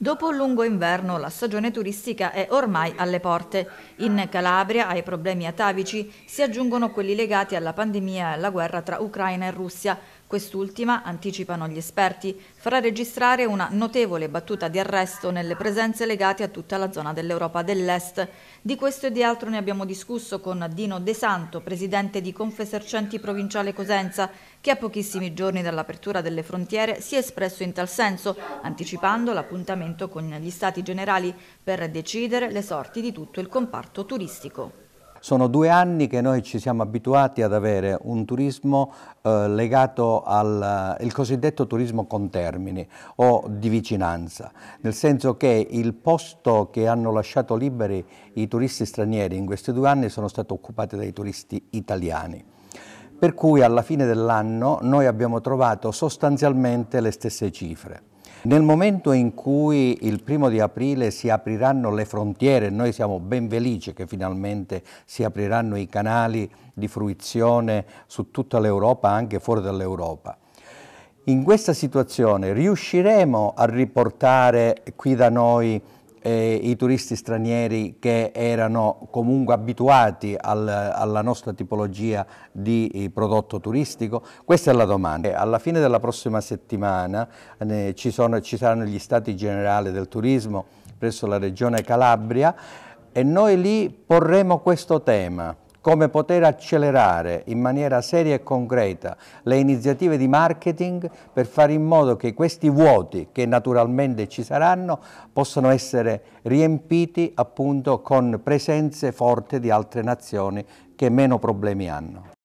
Dopo un lungo inverno la stagione turistica è ormai alle porte. In Calabria ai problemi atavici si aggiungono quelli legati alla pandemia e alla guerra tra Ucraina e Russia. Quest'ultima, anticipano gli esperti, farà registrare una notevole battuta di arresto nelle presenze legate a tutta la zona dell'Europa dell'Est. Di questo e di altro ne abbiamo discusso con Dino De Santo, presidente di Confesercenti Provinciale Cosenza, che a pochissimi giorni dall'apertura delle frontiere si è espresso in tal senso, anticipando l'appuntamento con gli Stati Generali per decidere le sorti di tutto il comparto turistico. Sono due anni che noi ci siamo abituati ad avere un turismo eh, legato al cosiddetto turismo con termini o di vicinanza, nel senso che il posto che hanno lasciato liberi i turisti stranieri in questi due anni sono stati occupati dai turisti italiani per cui alla fine dell'anno noi abbiamo trovato sostanzialmente le stesse cifre. Nel momento in cui il primo di aprile si apriranno le frontiere, noi siamo ben felici che finalmente si apriranno i canali di fruizione su tutta l'Europa, anche fuori dall'Europa. In questa situazione riusciremo a riportare qui da noi eh, i turisti stranieri che erano comunque abituati al, alla nostra tipologia di eh, prodotto turistico? Questa è la domanda. Alla fine della prossima settimana eh, ci, sono, ci saranno gli stati generali del turismo presso la regione Calabria e noi lì porremo questo tema come poter accelerare in maniera seria e concreta le iniziative di marketing per fare in modo che questi vuoti che naturalmente ci saranno possano essere riempiti appunto con presenze forti di altre nazioni che meno problemi hanno.